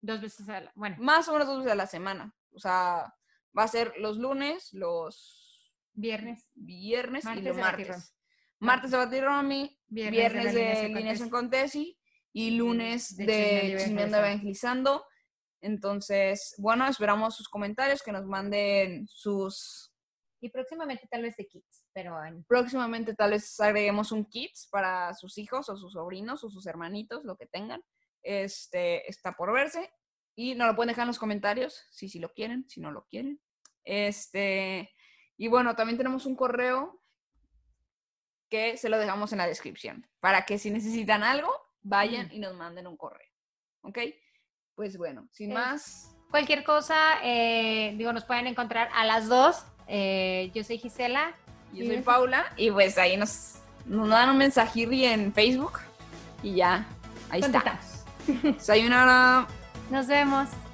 Dos veces a Bueno. Más o menos dos veces a la semana. O sea, va a ser los lunes, los viernes, viernes y los martes. Martes de Batirromi, viernes, de alineación con Tesi y lunes de, de Evangelizando. Entonces, bueno, esperamos sus comentarios, que nos manden sus... Y próximamente tal vez de kits, pero... Próximamente tal vez agreguemos un kits para sus hijos o sus sobrinos o sus hermanitos, lo que tengan. Este, está por verse. Y nos lo pueden dejar en los comentarios, si, si lo quieren, si no lo quieren. Este, y bueno, también tenemos un correo que se lo dejamos en la descripción, para que si necesitan algo, vayan y nos manden un correo. ¿Ok? Pues bueno, sin más. Cualquier cosa, eh, digo, nos pueden encontrar a las dos. Eh, yo soy Gisela. Yo soy Paula. Y pues ahí nos, nos dan un mensajirri en Facebook y ya, ahí está. hay una nos vemos.